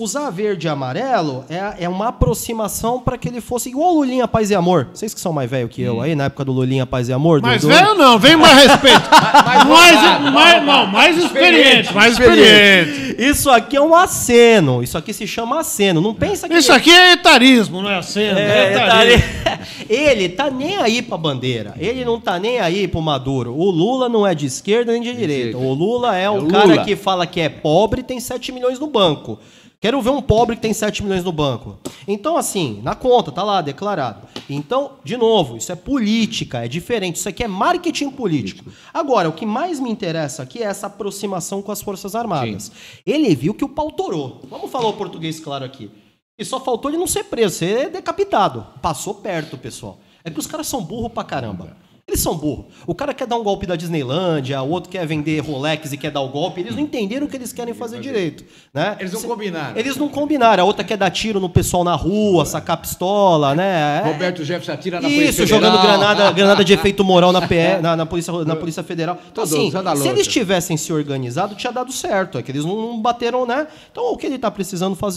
Usar verde e amarelo é, é uma aproximação para que ele fosse igual o Lulinha Paz e Amor. Vocês que são mais velho que eu aí, na época do Lulinha Paz e Amor. Mais do... velho não, vem mais respeito. mais, mais, mais, não, mais experiente, mais experiente. Isso aqui é um aceno. Isso aqui se chama aceno. Não pensa que. Isso é. aqui é etarismo, não é aceno. É, é etarismo. ele tá nem aí pra bandeira. Ele não tá nem aí pro Maduro. O Lula não é de esquerda nem de, de direita. direita. O Lula é, é um cara Lula. que fala que é pobre e tem 7 milhões no banco. Quero ver um pobre que tem 7 milhões no banco. Então, assim, na conta, tá lá, declarado. Então, de novo, isso é política, é diferente. Isso aqui é marketing político. Agora, o que mais me interessa aqui é essa aproximação com as Forças Armadas. Sim. Ele viu que o pau torou. Vamos falar o português claro aqui. E só faltou ele não ser preso, ser decapitado. Passou perto, pessoal. É que os caras são burro pra caramba. Eles são burro. O cara quer dar um golpe da Disneylândia, o outro quer vender Rolex e quer dar o golpe. Eles não entenderam o que eles querem fazer direito. Né? Eles não combinaram. Eles não combinaram. A outra quer dar tiro no pessoal na rua, sacar pistola, né? É. Roberto Jefferson atira na Isso, Polícia Isso, jogando granada, granada de efeito moral na, PE, é. na, na, polícia, na polícia Federal. Tá então, assim, tá se eles tivessem se organizado, tinha dado certo. É que eles não bateram, né? Então, o que ele está precisando fazer